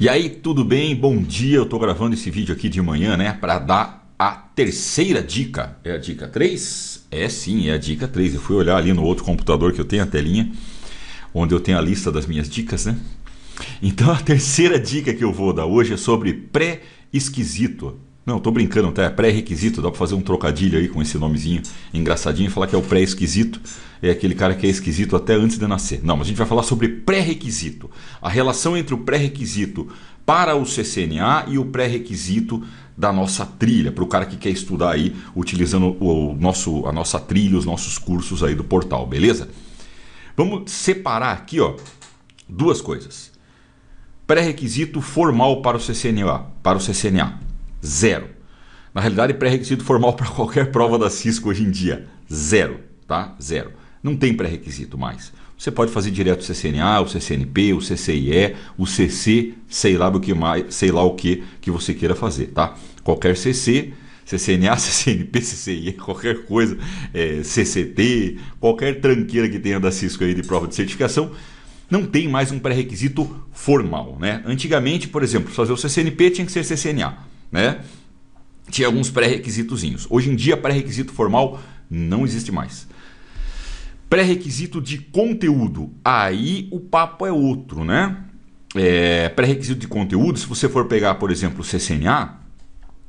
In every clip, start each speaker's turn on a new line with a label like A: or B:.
A: E aí, tudo bem? Bom dia. Eu estou gravando esse vídeo aqui de manhã, né, para dar a terceira dica. É a dica 3? É sim, é a dica 3. Eu fui olhar ali no outro computador que eu tenho a telinha, onde eu tenho a lista das minhas dicas, né? Então, a terceira dica que eu vou dar hoje é sobre pré-esquisito. Não, tô brincando, tá? É pré-requisito, dá para fazer um trocadilho aí com esse nomezinho engraçadinho e falar que é o pré-esquisito, é aquele cara que é esquisito até antes de nascer. Não, mas a gente vai falar sobre pré-requisito, a relação entre o pré-requisito para o CCNA e o pré-requisito da nossa trilha, para o cara que quer estudar aí, utilizando o nosso, a nossa trilha, os nossos cursos aí do portal, beleza? Vamos separar aqui, ó, duas coisas. Pré-requisito formal para o CCNA, para o CCNA Zero. Na realidade, pré-requisito formal para qualquer prova da Cisco hoje em dia, zero, tá? Zero. Não tem pré-requisito mais. Você pode fazer direto o CCNA, o CCNP, o CCIE, o CC, sei lá o que mais, sei lá o que que você queira fazer, tá? Qualquer CC, CCNA, CCNP, CCIE, qualquer coisa, é, CCT, qualquer tranqueira que tenha da Cisco aí de prova de certificação, não tem mais um pré-requisito formal, né? Antigamente, por exemplo, fazer o CCNP tinha que ser CCNA né? Tinha alguns pré-requisitozinhos. Hoje em dia, pré-requisito formal não existe mais. Pré-requisito de conteúdo. Aí o papo é outro, né? É, pré-requisito de conteúdo, se você for pegar, por exemplo, o CCNA,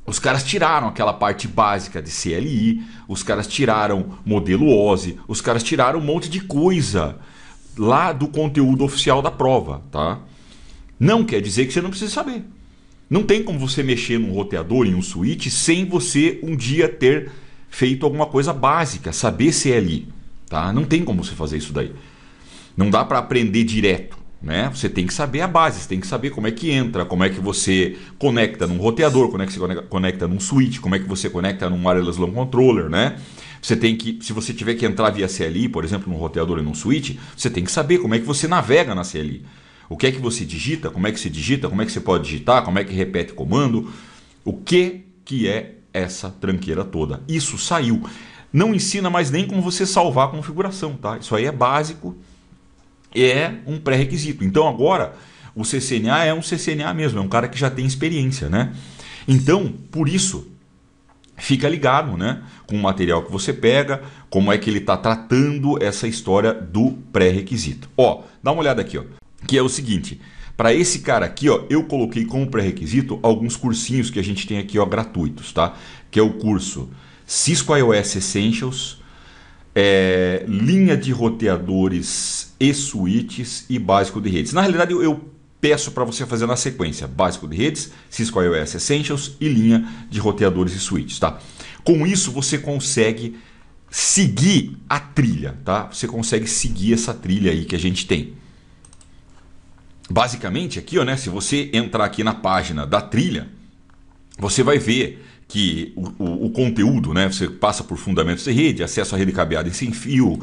A: os caras tiraram aquela parte básica de CLI, os caras tiraram modelo OSI, os caras tiraram um monte de coisa lá do conteúdo oficial da prova, tá? Não quer dizer que você não precisa saber. Não tem como você mexer num roteador, em um switch, sem você um dia ter feito alguma coisa básica, saber CLI. É tá? Não tem como você fazer isso daí. Não dá para aprender direto. Né? Você tem que saber a base, você tem que saber como é que entra, como é que você conecta num roteador, como é que você conecta, conecta num switch, como é que você conecta num wireless LAN controller, né? Você tem que, se você tiver que entrar via CLI, por exemplo, num roteador e num switch, você tem que saber como é que você navega na CLI. O que é que você digita? Como é que se digita? Como é que você pode digitar? Como é que repete comando? O que que é essa tranqueira toda? Isso saiu. Não ensina mais nem como você salvar a configuração, tá? Isso aí é básico, é um pré-requisito. Então agora o CCNA é um CCNA mesmo, é um cara que já tem experiência, né? Então, por isso, fica ligado, né? Com o material que você pega, como é que ele está tratando essa história do pré-requisito. Ó, dá uma olhada aqui, ó que é o seguinte. Para esse cara aqui, ó, eu coloquei como pré-requisito alguns cursinhos que a gente tem aqui, ó, gratuitos, tá? Que é o curso Cisco iOS Essentials, é, linha de roteadores e suítes e básico de redes. Na realidade, eu, eu peço para você fazer na sequência: básico de redes, Cisco iOS Essentials e linha de roteadores e suítes, tá? Com isso, você consegue seguir a trilha, tá? Você consegue seguir essa trilha aí que a gente tem basicamente aqui, ó, né, se você entrar aqui na página da trilha, você vai ver que o, o, o, conteúdo, né? Você passa por fundamentos de rede, acesso à rede cabeada e sem fio,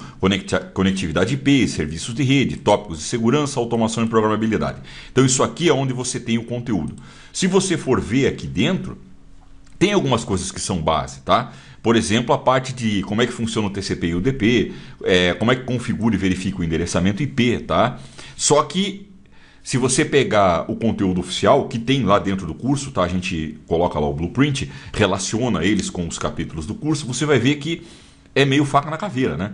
A: conectividade IP, serviços de rede, tópicos de segurança, automação e programabilidade. Então isso aqui é onde você tem o conteúdo. Se você for ver aqui dentro, tem algumas coisas que são base, tá? Por exemplo, a parte de como é que funciona o TCP e o UDP, é, como é que configura e verifica o endereçamento IP, tá? Só que se você pegar o conteúdo oficial que tem lá dentro do curso, tá? A gente coloca lá o blueprint, relaciona eles com os capítulos do curso, você vai ver que é meio faca na caveira, né?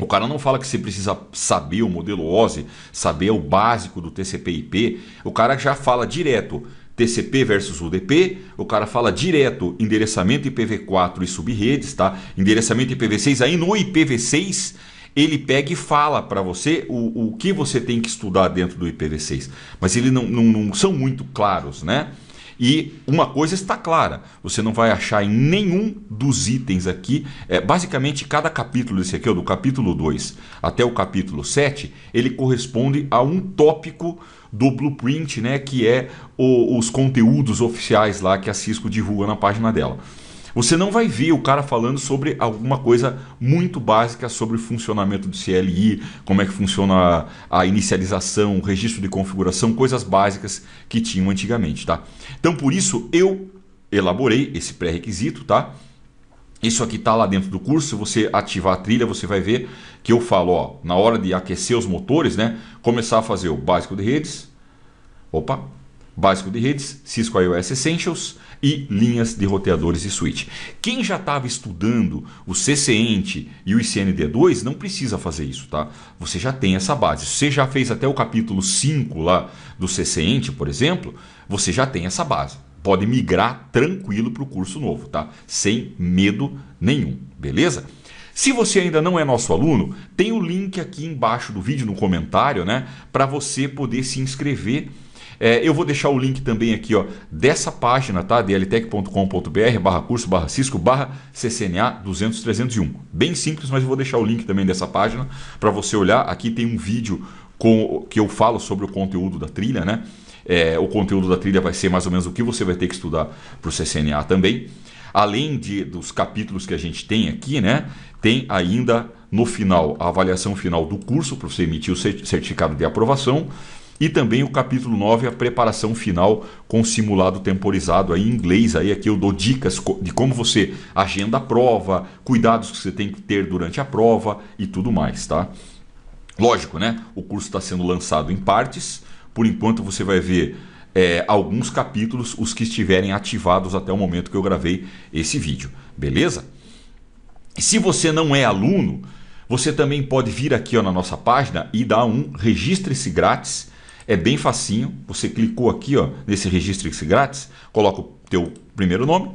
A: O cara não fala que você precisa saber o modelo OSI, saber o básico do TCP/IP. O cara já fala direto TCP versus UDP, o cara fala direto endereçamento IPv4 e subredes, tá? Endereçamento IPv6, aí no IPv6 ele pega e fala para você o, o que você tem que estudar dentro do IPv6. Mas eles não, não, não são muito claros, né? E uma coisa está clara: você não vai achar em nenhum dos itens aqui, é, basicamente cada capítulo desse aqui, do capítulo 2 até o capítulo 7, ele corresponde a um tópico do Blueprint, né, que é o, os conteúdos oficiais lá que a Cisco divulga na página dela. Você não vai ver o cara falando sobre alguma coisa muito básica sobre o funcionamento do CLI, como é que funciona a, inicialização, o registro de configuração, coisas básicas que tinham antigamente, tá? Então, por isso eu elaborei esse pré-requisito, tá? Isso aqui está lá dentro do curso. Se você ativar a trilha, você vai ver que eu falo, ó, na hora de aquecer os motores, né? Começar a fazer o básico de redes. Opa! Básico de redes, Cisco IOS Essentials e linhas de roteadores e switch. Quem já estava estudando o CCENT e o ICND2 não precisa fazer isso, tá? Você já tem essa base. Você já fez até o capítulo 5 lá do CCENT, por exemplo, você já tem essa base. Pode migrar tranquilo para o curso novo, tá? Sem medo nenhum, beleza? Se você ainda não é nosso aluno, tem o link aqui embaixo do vídeo no comentário, né, para você poder se inscrever é, eu vou deixar o link também aqui ó, dessa página, tá? dltech.com.br barra curso barra Cisco barra CCNA 200 Bem simples, mas eu vou deixar o link também dessa página para você olhar. Aqui tem um vídeo com, que eu falo sobre o conteúdo da trilha, né? É, o conteúdo da trilha vai ser mais ou menos o que você vai ter que estudar para o CCNA também. Além de, dos capítulos que a gente tem aqui, né? Tem ainda no final a avaliação final do curso para você emitir o certificado de aprovação e também o capítulo 9, a preparação final com simulado temporizado aí em inglês. Aí aqui eu dou dicas de como você agenda a prova, cuidados que você tem que ter durante a prova e tudo mais, tá? Lógico, né? O curso está sendo lançado em partes. Por enquanto você vai ver é, alguns capítulos, os que estiverem ativados até o momento que eu gravei esse vídeo, beleza? E se você não é aluno, você também pode vir aqui ó, na nossa página e dar um registre-se grátis é bem facinho. Você clicou aqui ó, nesse registro grátis, coloca o teu primeiro nome,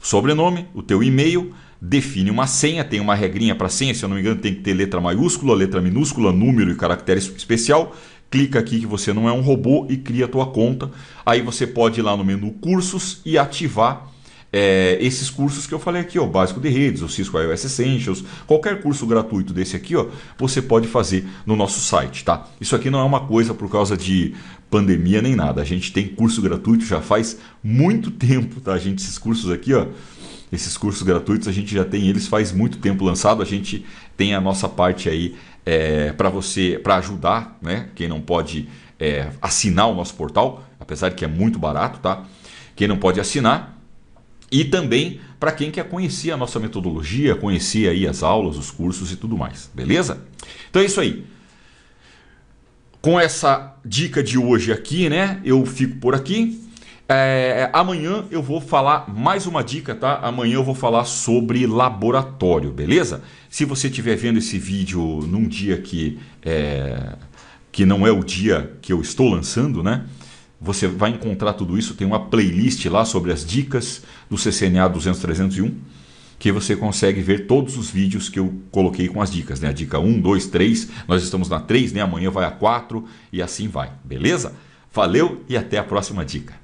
A: sobrenome, o teu e-mail, define uma senha, tem uma regrinha para senha, se eu não me engano, tem que ter letra maiúscula, letra minúscula, número e caractere especial. Clica aqui que você não é um robô e cria a tua conta. Aí você pode ir lá no menu cursos e ativar é, esses cursos que eu falei aqui, ó, o básico de redes, o Cisco iOS Essentials, qualquer curso gratuito desse aqui, ó, você pode fazer no nosso site, tá? Isso aqui não é uma coisa por causa de pandemia nem nada. A gente tem curso gratuito já faz muito tempo, tá? A gente esses cursos aqui, ó, esses cursos gratuitos a gente já tem eles faz muito tempo lançado. A gente tem a nossa parte aí é, para você, para ajudar, né? Quem não pode é, assinar o nosso portal, apesar de que é muito barato, tá? Quem não pode assinar e também para quem quer conhecer a nossa metodologia, conhecer aí as aulas, os cursos e tudo mais, beleza? Então é isso aí. Com essa dica de hoje aqui, né? Eu fico por aqui. É, amanhã eu vou falar mais uma dica, tá? Amanhã eu vou falar sobre laboratório, beleza? Se você estiver vendo esse vídeo num dia que é, que não é o dia que eu estou lançando, né? Você vai encontrar tudo isso, tem uma playlist lá sobre as dicas do CCNA 200-301, que você consegue ver todos os vídeos que eu coloquei com as dicas, né? A dica 1, 2, 3, nós estamos na 3, né? Amanhã vai a 4 e assim vai, beleza? Valeu e até a próxima dica.